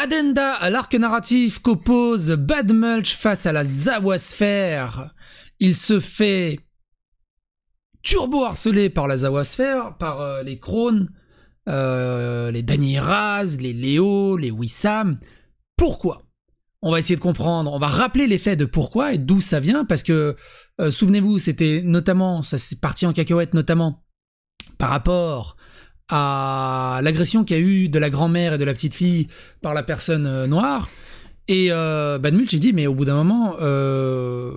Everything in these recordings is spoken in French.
Addenda à l'arc narratif qu'oppose Bad Mulch face à la Zawasphère. Il se fait turbo harcelé par la Zawasphère, par euh, les Crones, euh, les Dany les Léo, les Wissam. Pourquoi On va essayer de comprendre, on va rappeler les faits de pourquoi et d'où ça vient, parce que euh, souvenez-vous, c'était notamment, ça s'est parti en cacahuète notamment, par rapport à l'agression qu'il y a eu de la grand-mère et de la petite fille par la personne euh, noire. Et euh, Ben Mulch, j'ai dit, mais au bout d'un moment, euh,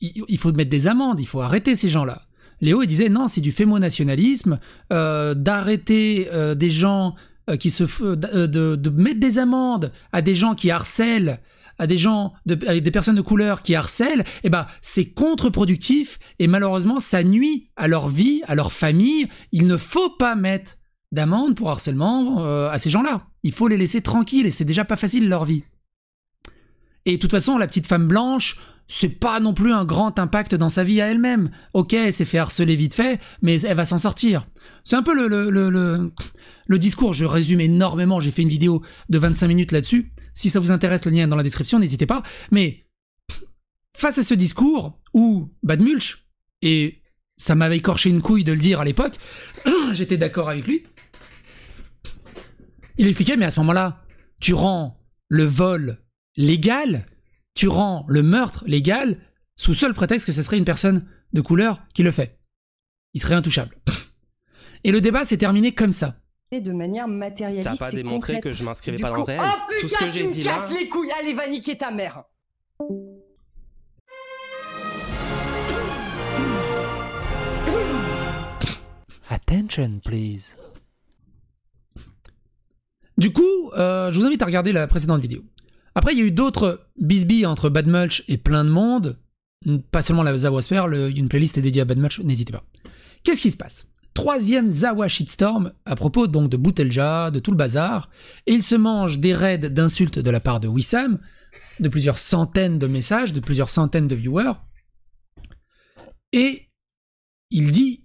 il, faut mettre des amendes, il faut arrêter ces gens-là. Léo, il disait, non, c'est du fémonationalisme, d'arrêter des gens qui se... de, mettre des amendes à des gens qui harcèlent à des gens, des personnes de couleur qui harcèlent, eh ben, c'est contre-productif et malheureusement, ça nuit à leur vie, à leur famille. Il ne faut pas mettre d'amende pour harcèlement euh, à ces gens-là. Il faut les laisser tranquilles et c'est déjà pas facile leur vie. Et de toute façon, la petite femme blanche, c'est pas non plus un grand impact dans sa vie à elle-même. Ok, elle s'est fait harceler vite fait, mais elle va s'en sortir. C'est un peu le, le, le, le, discours, je résume énormément, j'ai fait une vidéo de 25 minutes là-dessus. Si ça vous intéresse, le lien est dans la description, n'hésitez pas. Mais face à ce discours, où Badmulch, et ça m'avait écorché une couille de le dire à l'époque, j'étais d'accord avec lui, il expliquait, mais à ce moment-là, tu rends le vol légal tu rends le meurtre légal sous seul prétexte que ce serait une personne de couleur qui le fait. Il serait intouchable. Et le débat s'est terminé comme ça. De manière matérialiste. T'as pas démontré que je m'inscrivais pas dans le réel. Oh putain, tu me casses les couilles, allez va niquer ta mère. Attention, please. Du coup, euh, je vous invite à regarder la précédente vidéo. Après, il y a eu d'autres bisbies entre Bad et plein de monde. Pas seulement la Sphere, une playlist est dédiée à Bad n'hésitez pas. Qu'est-ce qui se passe Troisième Zawa shitstorm à propos donc de Boutelja, de tout le bazar. Et il se mange des raids d'insultes de la part de Wissam, de plusieurs centaines de messages, de plusieurs centaines de viewers. Et il dit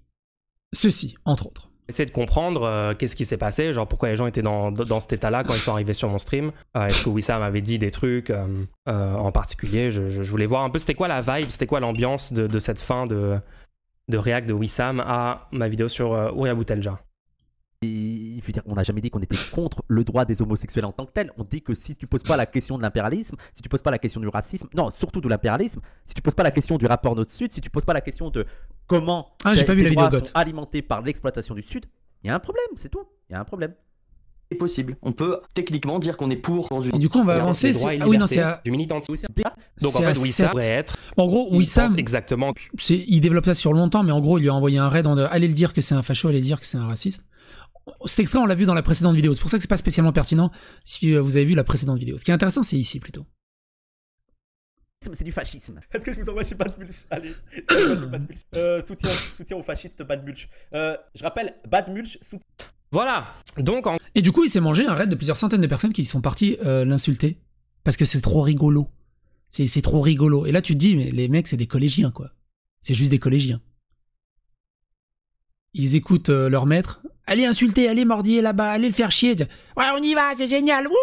ceci, entre autres essayer de comprendre euh, qu'est-ce qui s'est passé, genre pourquoi les gens étaient dans, dans cet état-là quand ils sont arrivés sur mon stream. Euh, est-ce que Wissam avait dit des trucs euh, en particulier je, je, voulais voir un peu c'était quoi la vibe, c'était quoi l'ambiance de, de, cette fin de, de React de Wissam à ma vidéo sur Ouria Boutelja. Et, dire, on n'a jamais dit qu'on était contre le droit des homosexuels en tant que tel. On dit que si tu poses pas la question de l'impérialisme, si tu poses pas la question du racisme, non, surtout de l'impérialisme, si tu poses pas la question du rapport nord-sud, si tu poses pas la question de comment ah, j'ai pas sont alimentés par l'exploitation du Sud, il y a un problème, c'est tout. Il y a un problème. C'est possible. On peut techniquement dire qu'on est pour. Dans une... Du coup, on va avancer. C'est... Ah oui, non, c'est du militantisme. Donc en fait, être. En gros, Wissam. Exactement. C'est... Il développe ça sur longtemps, mais en gros, il lui a envoyé un raid en de... allez le dire que c'est un facho, aller le dire que c'est un raciste. Cet extrait, on l'a vu dans la précédente vidéo. C'est pour ça que c'est pas spécialement pertinent si euh, vous avez vu la précédente vidéo. Ce qui est intéressant, c'est ici plutôt c'est du fascisme. Est-ce que je vous envoie chez Bad Mulch Allez, euh, soutien, soutien aux fascistes Bad Mulch. Euh, je rappelle, Bad Mulch, Voilà. Donc Et du coup, il s'est mangé un raid de plusieurs centaines de personnes qui sont parties euh, l'insulter. Parce que c'est trop rigolo. C'est trop rigolo. Et là, tu te dis, mais les mecs, c'est des collégiens, quoi. C'est juste des collégiens. Ils écoutent leur maître. Allez insulter, allez mordiller là-bas, allez le faire chier. Ouais, on y va, c'est génial, wouhou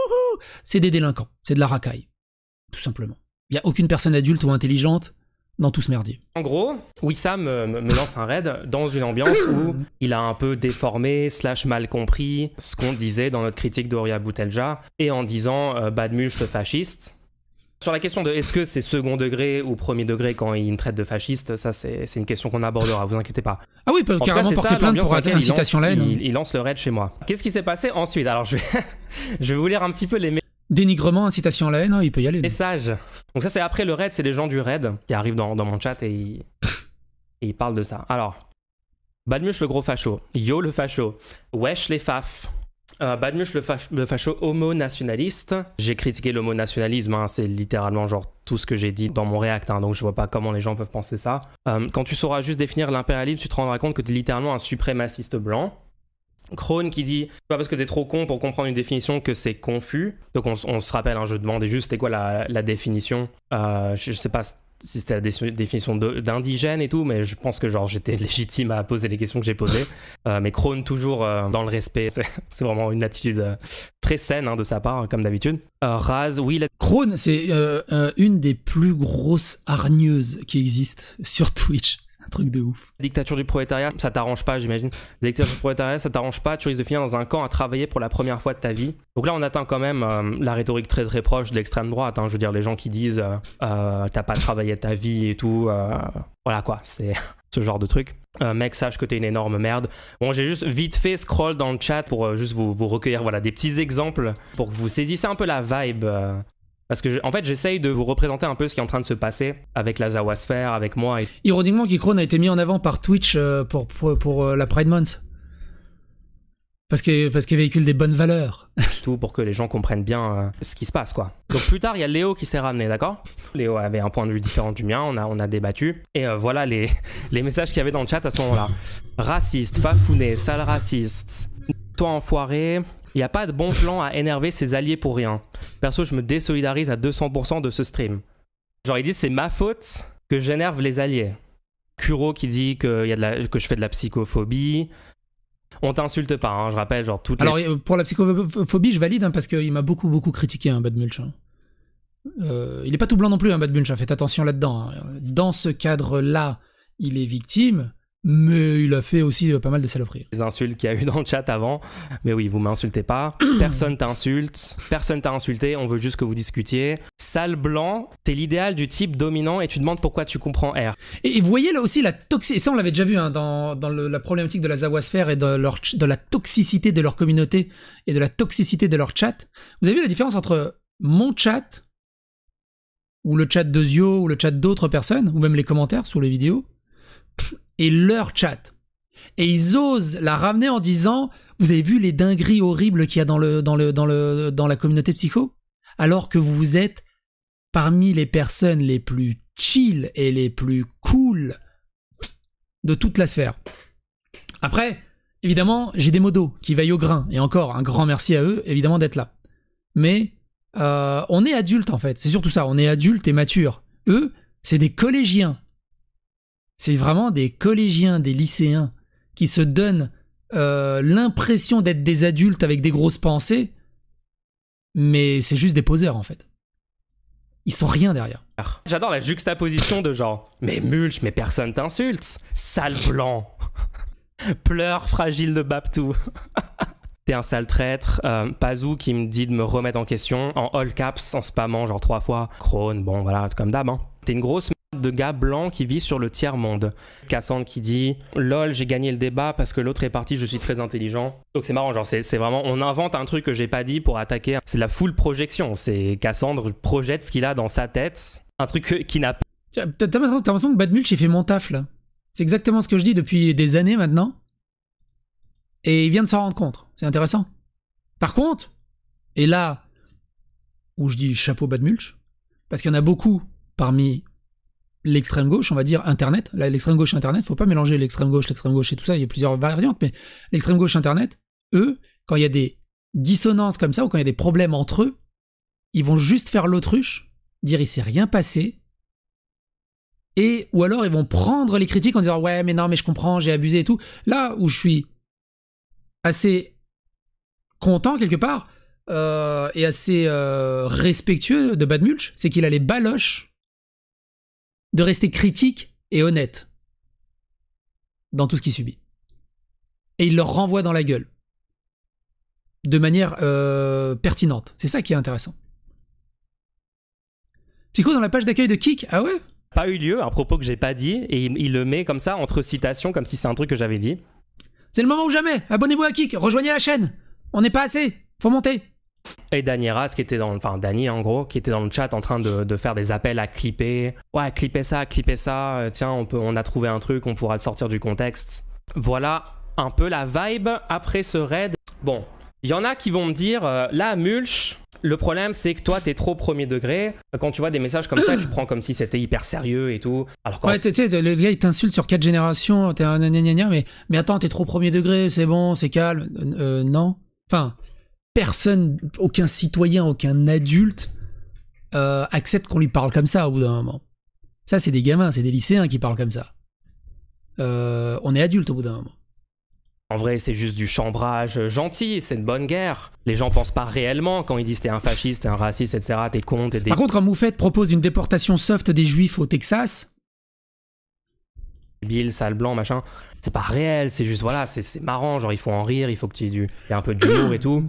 C'est des délinquants, c'est de la racaille. Tout simplement. Il n'y a aucune personne adulte ou intelligente dans tout ce merdier. En gros, Wissam euh, me, lance un raid dans une ambiance où il a un peu déformé, slash mal compris ce qu'on disait dans notre critique d'Oria Boutelja, et en disant euh, Badmush le fasciste. Sur la question de est-ce que c'est second degré ou premier degré quand il me traite de fasciste, ça c'est une question qu'on abordera, vous inquiétez pas. Ah oui, peut, carrément porter plainte pour incitation hein. il, lance, il, lance le raid chez moi. Qu'est-ce qui s'est passé ensuite Alors je vais, je vais vous lire un petit peu les Dénigrement, incitation à la haine, hein, il peut y aller. Message. Donc ça c'est après le raid, c'est les gens du raid qui arrivent dans, mon chat et ils, parlent de ça. Alors, Badmush le gros facho, Yo le facho, Wesh les faf. Euh, Badmush le, facho homo-nationaliste. J'ai critiqué l'homo-nationalisme, hein, c'est littéralement genre tout ce que j'ai dit dans mon react, hein, donc je vois pas comment les gens peuvent penser ça. Euh, quand tu sauras juste définir l'impérialisme, tu te rendras compte que tu es littéralement un suprémaciste blanc. Krone qui dit pas parce que t'es trop con pour comprendre une définition que c'est confus. Donc on, se rappelle, hein, je demandais juste c'était quoi la, définition. Euh, je, sais pas si c'était la définition d'indigène et tout, mais je pense que genre j'étais légitime à poser les questions que j'ai posées. Euh, mais Krone toujours euh, dans le respect, c'est vraiment une attitude très saine hein, de sa part, hein, comme d'habitude. Raz, oui. La... Krone, c'est une des plus grosses hargneuses qui existent sur Twitch truc de ouf. dictature du prolétariat, ça t'arrange pas, j'imagine. dictature du prolétariat, ça t'arrange pas. Tu risques de finir dans un camp à travailler pour la première fois de ta vie. Donc là, on atteint quand même euh, la rhétorique très très proche de l'extrême droite. Hein. Je veux dire, les gens qui disent euh, euh, t'as pas travaillé ta vie et tout. voilà quoi, c'est ce genre de truc. mec, sache que t'es une énorme merde. Bon, j'ai juste vite fait scroll dans le chat pour juste vous, vous, recueillir voilà, des petits exemples pour que vous saisissiez un peu la vibe parce que, en fait, j'essaye de vous représenter un peu ce qui est en train de se passer avec la Zawasphère, avec moi. Et... Ironiquement, Kikron a été mis en avant par Twitch euh, pour, pour, euh, la Pride Month. Parce qu'il parce véhicule des bonnes valeurs. Tout pour que les gens comprennent bien euh, ce qui se passe, quoi. Donc plus tard, il y a Léo qui s'est ramené, d'accord Léo avait un point de vue différent du mien, on a, on a débattu. Et voilà les, les messages qu'il y avait dans le chat à ce moment-là. Raciste, fafouné, sale raciste, toi enfoiré, il n'y a pas de bon plan à énerver ses alliés pour rien. Perso, je me désolidarise à 200% de ce stream. Genre, ils disent c'est ma faute que j'énerve les alliés. Kuro qui dit que, a que je fais de la psychophobie. On t'insulte pas, hein, je rappelle, genre toutes Alors, euh, pour la psychophobie, je valide, hein, parce qu'il m'a beaucoup, beaucoup critiqué, un hein, euh, il n'est pas tout blanc non plus, un Bad faites attention là-dedans. Dans ce cadre-là, il est victime, mais il a fait aussi euh, pas mal de saloperies. Les insultes qu'il y a eu dans le chat avant, mais oui, vous m'insultez pas, personne t'insulte, personne t'a insulté, on veut juste que vous discutiez. Sale blanc, t'es l'idéal du type dominant et tu demandes pourquoi tu comprends R. Et, vous voyez là aussi la toxicité, ça on l'avait déjà vu hein, dans, dans la problématique de la Zawasphère et de, leur, de la toxicité de leur communauté et de la toxicité de leur chat. Vous avez vu la différence entre mon chat, ou le chat de Zio, ou le chat d'autres personnes, ou même les commentaires sous les vidéos et leur chat. Et ils osent la ramener en disant Vous avez vu les dingueries horribles qu'il y a dans, le, dans, le, dans, le, dans la communauté psycho Alors que vous êtes parmi les personnes les plus chill et les plus cool de toute la sphère. Après, évidemment, j'ai des modos qui veillent au grain. Et encore, un grand merci à eux, évidemment, d'être là. Mais euh, on est adulte en fait. C'est surtout ça. On est adulte et mature. Eux, c'est des collégiens. C'est vraiment des collégiens, des lycéens qui se donnent euh, l'impression d'être des adultes avec des grosses pensées, mais c'est juste des poseurs en fait. Ils sont rien derrière. J'adore la juxtaposition de genre Mais mulch, mais personne t'insulte, sale blanc, pleure fragile de Baptou. T'es un sale traître. Euh, Pazou qui me dit de me remettre en question en all caps, en spamant, genre trois fois. Crone, bon voilà, comme d'hab. Hein. T'es une grosse de gars blancs qui vivent sur le tiers-monde. Cassandre qui dit « Lol, j'ai gagné le débat parce que l'autre est parti, je suis très intelligent. » Donc c'est marrant, genre c'est vraiment... On invente un truc que j'ai pas dit pour attaquer. C'est la full projection. C'est Cassandre projette ce qu'il a dans sa tête. Un truc qui n'a pas... T'as l'impression que Badmulch, j'ai fait mon taf, là. C'est exactement ce que je dis depuis des années maintenant. Et il vient de s'en rendre compte. C'est intéressant. Par contre, et là où je dis chapeau Badmulch, parce qu'il y en a beaucoup parmi l'extrême gauche, on va dire Internet. L'extrême gauche Internet, faut pas mélanger l'extrême gauche, l'extrême gauche et tout ça, il y a plusieurs variantes, mais l'extrême gauche Internet, eux, quand il y a des dissonances comme ça, ou quand il y a des problèmes entre eux, ils vont juste faire l'autruche, dire il s'est rien passé, et ou alors ils vont prendre les critiques en disant ouais mais non mais je comprends, j'ai abusé et tout. Là où je suis assez content quelque part, euh, et assez euh, respectueux de Bad c'est qu'il a les baloches de rester critique et honnête dans tout ce qu'il subit. Et il leur renvoie dans la gueule de manière euh, pertinente. C'est ça qui est intéressant. quoi, dans la page d'accueil de Kik, ah ouais Pas eu lieu, un propos que j'ai pas dit, et il, le met comme ça, entre citations, comme si c'est un truc que j'avais dit. C'est le moment ou jamais Abonnez-vous à Kik, rejoignez la chaîne On n'est pas assez, faut monter et Dany qui était dans, enfin en gros, qui était dans le chat en train de, faire des appels à clipper. Ouais, clipper ça, clipper ça. Euh, tiens, on peut, on a trouvé un truc, on pourra le sortir du contexte. Voilà un peu la vibe après ce raid. Bon, il y en a qui vont me dire, euh, là, Mulch, le problème c'est que toi, t'es trop premier degré. Quand tu vois des messages comme ça, tu prends comme si c'était hyper sérieux et tout. Alors quand... Ouais, tu sais, le gars, il t'insulte sur quatre générations, t'es un mais, mais attends, t'es trop premier degré, c'est bon, c'est calme. Euh, non. Enfin, personne, aucun citoyen, aucun adulte euh, accepte qu'on lui parle comme ça au bout d'un moment. Ça, c'est des gamins, c'est des lycéens qui parlent comme ça. Euh, on est adulte au bout d'un moment. En vrai, c'est juste du chambrage gentil, c'est une bonne guerre. Les gens pensent pas réellement quand ils disent t'es un fasciste, t'es un raciste, etc., t'es con, t'es Par contre, quand Moufette propose une déportation soft des juifs au Texas... Bill, sale blanc, machin, c'est pas réel, c'est juste, voilà, c'est marrant, genre il faut en rire, il faut que tu aies un peu d'humour et tout.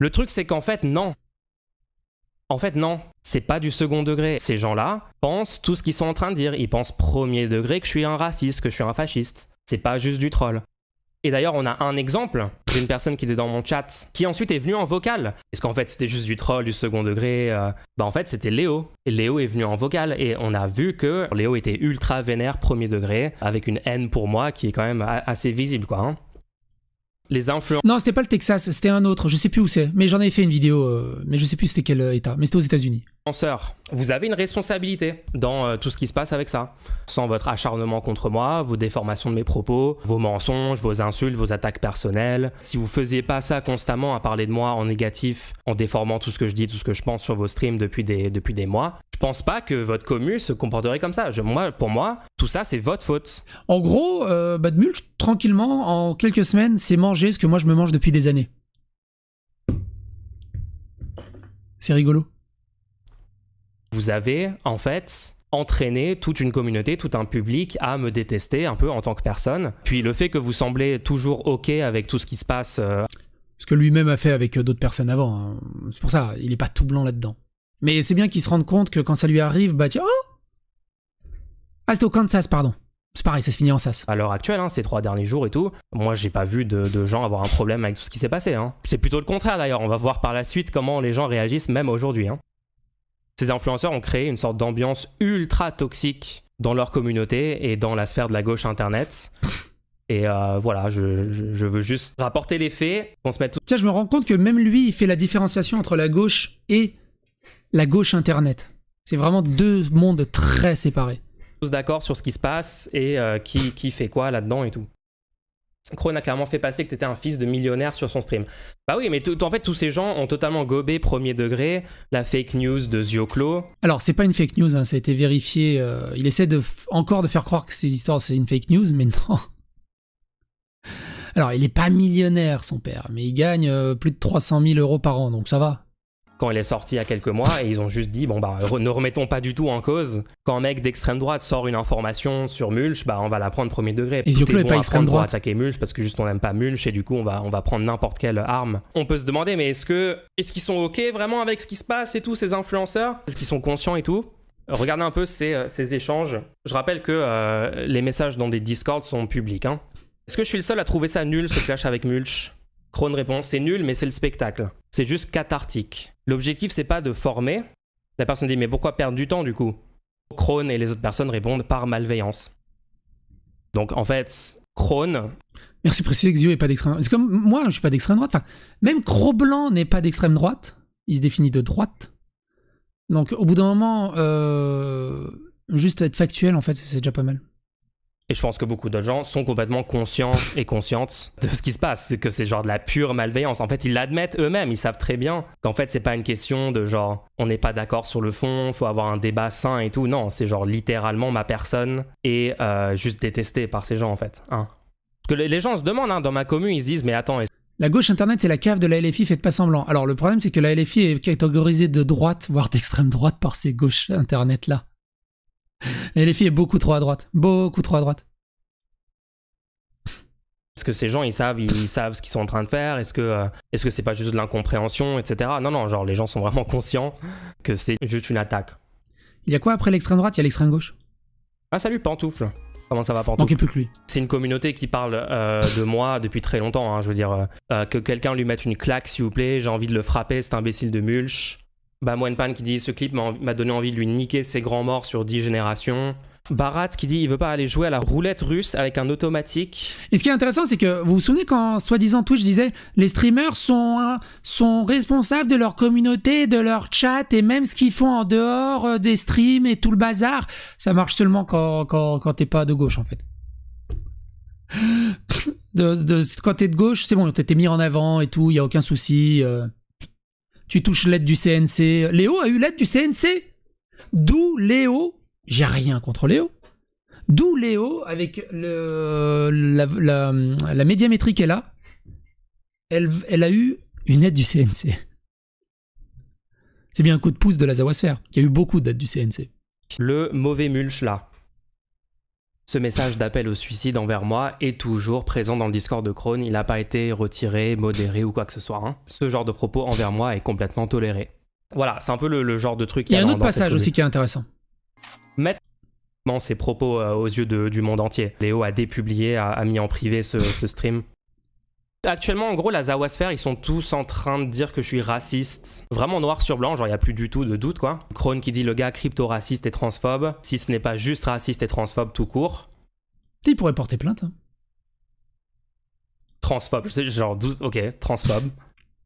Le truc, c'est qu'en fait, non. En fait, non. C'est pas du second degré. Ces gens-là pensent tout ce qu'ils sont en train de dire. Ils pensent premier degré que je suis un raciste, que je suis un fasciste. C'est pas juste du troll. Et d'ailleurs, on a un exemple d'une personne qui était dans mon chat, qui ensuite est venue en vocal. Est-ce qu'en fait, c'était juste du troll, du second degré. Euh. Bah, en fait, c'était Léo. Et Léo est venu en vocal. Et on a vu que Léo était ultra vénère, premier degré, avec une haine pour moi qui est quand même assez visible, quoi. Hein les influenceurs. Non, c'était pas le Texas, c'était un autre. Je sais plus où c'est, mais j'en ai fait une vidéo, euh, mais je sais plus c'était quel euh, état. Mais c'était aux États-Unis. Vous avez une responsabilité dans euh, tout ce qui se passe avec ça. Sans votre acharnement contre moi, vos déformations de mes propos, vos mensonges, vos insultes, vos attaques personnelles. Si vous faisiez pas ça constamment à parler de moi en négatif, en déformant tout ce que je dis, tout ce que je pense sur vos streams depuis des, depuis des mois, je pense pas que votre commu se comporterait comme ça. moi, pour moi, tout ça, c'est votre faute. En gros, euh, Badmulch, tranquillement, en quelques semaines, c'est manger ce que moi je me mange depuis des années. C'est rigolo. Vous avez, en fait, entraîné toute une communauté, tout un public à me détester un peu en tant que personne. Puis le fait que vous semblez toujours OK avec tout ce qui se passe. Euh, ce que lui-même a fait avec euh, d'autres personnes avant. Hein. C'est pour ça, il n'est pas tout blanc là-dedans. Mais c'est bien qu'il se rende compte que quand ça lui arrive, bah tiens, oh Ah, c'était au Kansas, pardon. C'est pareil, ça se finit en sas. À l'heure actuelle, hein, ces trois derniers jours et tout, moi j'ai pas vu de, gens avoir un problème avec tout ce qui s'est passé. Hein. C'est plutôt le contraire d'ailleurs, on va voir par la suite comment les gens réagissent même aujourd'hui. Hein. Ces influenceurs ont créé une sorte d'ambiance ultra toxique dans leur communauté et dans la sphère de la gauche internet. Et euh, voilà, je, veux juste rapporter les faits, On se met. Tiens, je me rends compte que même lui, il fait la différenciation entre la gauche et la gauche Internet. C'est vraiment deux mondes très séparés. Tous d'accord sur ce qui se passe et euh, qui, fait quoi là-dedans et tout. Krone a clairement fait passer que t'étais un fils de millionnaire sur son stream. Bah oui, mais en fait, tous ces gens ont totalement gobé premier degré la fake news de Zioclo. Alors, c'est pas une fake news, hein, ça a été vérifié. Euh, il essaie de encore de faire croire que ces histoires, c'est une fake news, mais non. Alors, il n'est pas millionnaire, son père, mais il gagne euh, plus de 300 000 euros par an, donc ça va quand elle est sortie il y a quelques mois et ils ont juste dit bon bah ne remettons pas du tout en cause quand un mec d'extrême droite sort une information sur Mulch bah on va la prendre premier degré et bon pas droite attaquer Mulch parce que juste on n'aime pas Mulch et du coup on va on va prendre n'importe quelle arme on peut se demander mais est-ce que est-ce qu'ils sont ok vraiment avec ce qui se passe et tous ces influenceurs est-ce qu'ils sont conscients et tout Regardez un peu ces, euh, ces, échanges. Je rappelle que euh, les messages dans des Discords sont publics. Hein. Est-ce que je suis le seul à trouver ça nul, ce clash avec Mulch Krone répond C'est nul, mais c'est le spectacle. C'est juste cathartique. L'objectif, c'est pas de former. La personne dit Mais pourquoi perdre du temps du coup Krone et les autres personnes répondent par malveillance. Donc en fait, Krone. Merci préciser que Zio n'est pas d'extrême droite. C'est comme moi, je suis pas d'extrême droite. même Cro-Blanc n'est pas d'extrême droite. Il se définit de droite. Donc au bout d'un moment, euh, juste être factuel, en fait, c'est déjà pas mal. Et je pense que beaucoup d'autres gens sont complètement conscients et conscientes de ce qui se passe, que c'est genre de la pure malveillance. En fait, ils l'admettent eux-mêmes, ils savent très bien qu'en fait, c'est pas une question de genre on n'est pas d'accord sur le fond, faut avoir un débat sain et tout. Non, c'est genre littéralement ma personne est euh, juste détestée par ces gens en fait. Hein. que les gens se demandent, hein, dans ma commune, ils se disent mais attends, la gauche internet, c'est la cave de la LFI, faites pas semblant. Alors le problème, c'est que la LFI est catégorisée de droite, voire d'extrême droite par ces gauches internet là. Et les filles beaucoup trop à droite. Beaucoup trop à droite. Est-ce que ces gens, ils savent, ils savent ce qu'ils sont en train de faire Est-ce que euh, ce que c'est pas juste de l'incompréhension, etc. Non, non, genre les gens sont vraiment conscients que c'est juste une attaque. Il y a quoi après l'extrême droite Il y a l'extrême gauche. Ah salut Pantoufle. Comment ça va Pantoufle plus que lui. C'est une communauté qui parle euh, de moi depuis très longtemps. Hein, je veux dire euh, que quelqu'un lui mette une claque, s'il vous plaît. J'ai envie de le frapper, cet imbécile de Mulch. Bah, qui dit ce clip m'a donné envie de lui niquer ses grands morts sur 10 générations. Barat qui dit il veut pas aller jouer à la roulette russe avec un automatique. Et ce qui est intéressant, c'est que vous vous souvenez quand soi-disant Twitch disait les streamers sont, hein, sont responsables de leur communauté, de leur chat et même ce qu'ils font en dehors euh, des streams et tout le bazar. Ça marche seulement quand, quand, quand t'es pas de gauche en fait. De, de quand t'es de gauche, c'est bon, t'es mis en avant et tout, il y a aucun souci. Euh tu touches l'aide du CNC. Léo a eu l'aide du CNC. D'où Léo, j'ai rien contre Léo. D'où Léo, avec la, la, médiamétrie qu'elle a, elle, elle a eu une aide du CNC. C'est bien un coup de pouce de la Zawasphère, qui a eu beaucoup d'aide du CNC. Le mauvais mulch là. Ce message d'appel au suicide envers moi est toujours présent dans le Discord de Krone, il n'a pas été retiré, modéré ou quoi que ce soit. Hein. Ce genre de propos envers moi est complètement toléré. Voilà, c'est un peu le, genre de truc. Il y a, y a un autre passage aussi qui est intéressant. Mettre ses propos euh, aux yeux du monde entier. Léo a dépublié, a, a mis en privé ce stream. Actuellement, en gros, la Zawasphère, ils sont tous en train de dire que je suis raciste. Vraiment noir sur blanc, genre il a plus du tout de doute quoi. Krone qui dit le gars crypto-raciste et transphobe, si ce n'est pas juste raciste et transphobe tout court. Il pourrait porter plainte. Hein. Transphobe, je genre 12, ok, transphobe.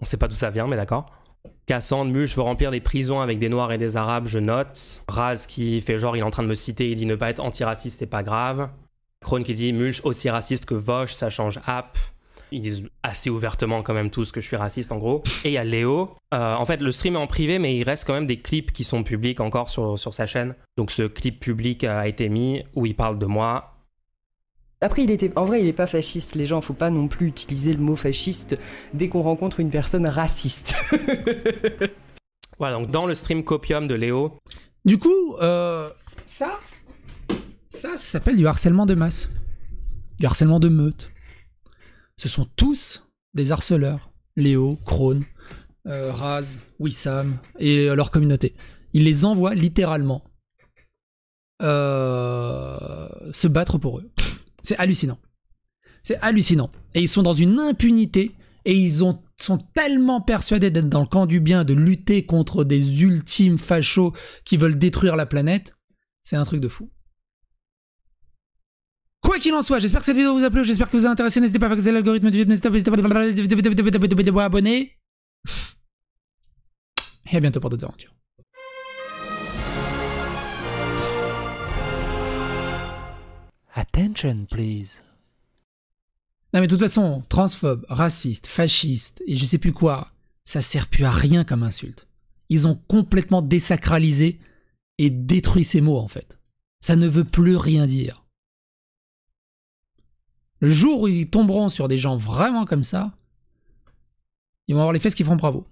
On sait pas d'où ça vient, mais d'accord. Cassandre, Mulch veut remplir des prisons avec des Noirs et des Arabes, je note. Raz qui fait genre, il est en train de me citer, il dit ne pas être antiraciste, c'est pas grave. Krone qui dit Mulch aussi raciste que Vosh, ça change app. Ils disent assez ouvertement quand même tous que je suis raciste en gros. Et il y a Léo. Euh, en fait, le stream est en privé, mais il reste quand même des clips qui sont publics encore sur, sur sa chaîne. Donc ce clip public euh, a été mis où il parle de moi après, il était, en vrai, il n'est pas fasciste. Les gens, faut pas non plus utiliser le mot fasciste dès qu'on rencontre une personne raciste. voilà, donc dans le stream copium de Léo. Du coup, euh, ça, ça, ça s'appelle du harcèlement de masse, du harcèlement de meute ce sont tous des harceleurs. Léo, Krone, euh, Raz, Wissam et euh, leur communauté. Ils les envoient littéralement euh, se battre pour eux. C'est hallucinant. C'est hallucinant. Et ils sont dans une impunité et ils sont tellement persuadés d'être dans le camp du bien, de lutter contre des ultimes fachos qui veulent détruire la planète. C'est un truc de fou. Quoi qu'il en soit, j'espère que cette vidéo vous a plu, j'espère que vous a intéressé. N'hésitez pas à faire l'algorithme du YouTube, n'hésitez pas à vous abonner. Et à bientôt pour d'autres aventures. Attention, please. Non mais de toute façon, transphobe, raciste, fasciste et je sais plus quoi, ça sert plus à rien comme insulte. Ils ont complètement désacralisé et détruit ces mots en fait. Ça ne veut plus rien dire. Le jour où ils tomberont sur des gens vraiment comme ça, ils vont avoir les fesses qui font bravo.